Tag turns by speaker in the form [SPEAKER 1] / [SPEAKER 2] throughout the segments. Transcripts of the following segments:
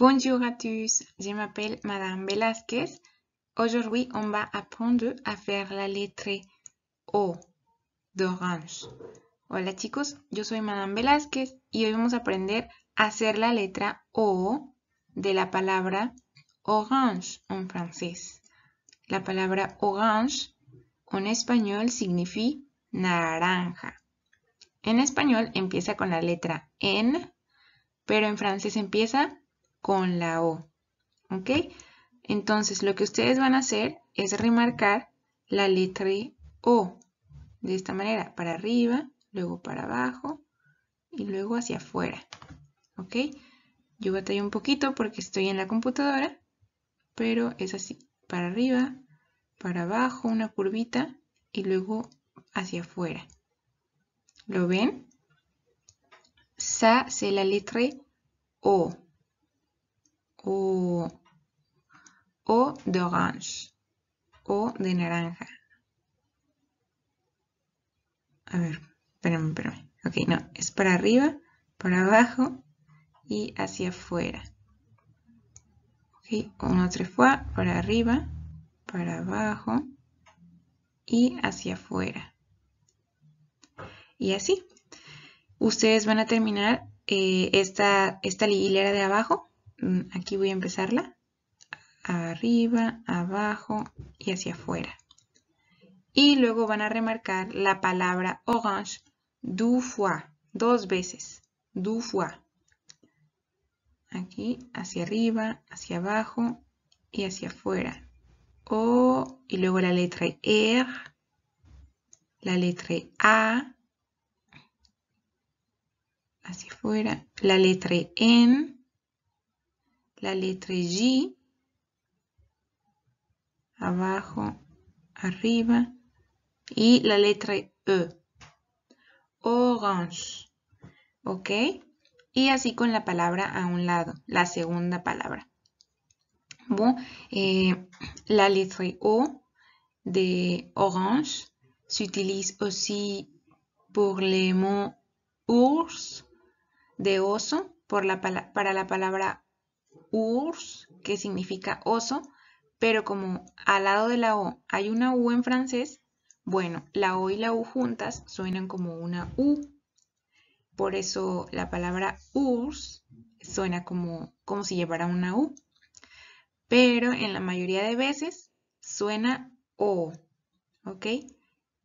[SPEAKER 1] Bonjour à tous, je m'appelle Madame Velázquez. Aujourd'hui, on va apprendre à faire la lettre O d'orange. Hola chicos, yo soy Madame Velázquez y hoy vamos a aprender a hacer la letra O de la palabra orange en francés. La palabra orange en español significa naranja. En español empieza con la letra N, pero en francés empieza con la O. ¿Ok? Entonces lo que ustedes van a hacer es remarcar la letra O. De esta manera, para arriba, luego para abajo y luego hacia afuera. ¿Ok? Yo batallé un poquito porque estoy en la computadora, pero es así. Para arriba, para abajo, una curvita y luego hacia afuera. ¿Lo ven? Sa, se la letra O. O. de orange. O de naranja. A ver, espérame, espérame. Ok, no, es para arriba, para abajo y hacia afuera. Ok, uno, otra fue para arriba, para abajo y hacia afuera. Y así. Ustedes van a terminar eh, esta, esta hilera de abajo Mm, aquí voy a empezarla. Arriba, abajo y hacia afuera. Y luego van a remarcar la palabra orange du fois, dos veces. Du fois. Aquí, hacia arriba, hacia abajo y hacia afuera. O, y luego la letra R, la letra A, hacia afuera, la letra N, la letra G, abajo, arriba, y la letra E. Orange. ¿Ok? Y así con la palabra a un lado, la segunda palabra. Eh, la letra O de orange s'utilise aussi pour le mot ours, de oso, por la, para la palabra urs, que significa oso, pero como al lado de la O hay una U en francés, bueno, la O y la U juntas suenan como una U. Por eso la palabra urs suena como, como si llevara una U. Pero en la mayoría de veces suena O, ¿ok?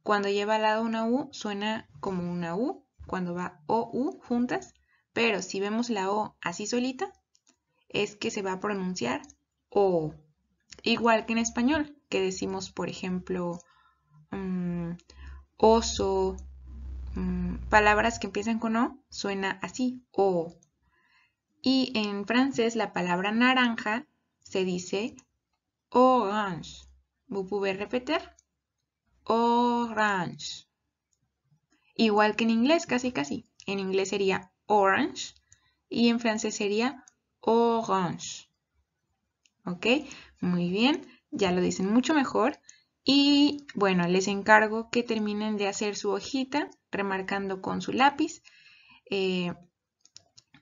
[SPEAKER 1] Cuando lleva al lado una U suena como una U, cuando va O-U juntas, pero si vemos la O así solita, es que se va a pronunciar o. Igual que en español, que decimos, por ejemplo, mm, oso, mm, palabras que empiezan con o, suena así, o. Y en francés la palabra naranja se dice orange. ¿Vous pouvez repetir? Orange. Igual que en inglés, casi casi. En inglés sería orange y en francés sería orange. ¿Ok? Muy bien, ya lo dicen mucho mejor. Y bueno, les encargo que terminen de hacer su hojita remarcando con su lápiz. Eh,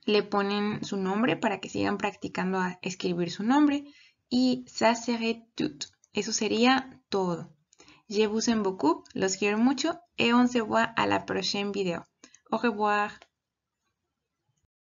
[SPEAKER 1] le ponen su nombre para que sigan practicando a escribir su nombre. Y ça serait tout. Eso sería todo. Je vous aime beaucoup, los quiero mucho et on se voit à la prochaine vidéo. Au revoir.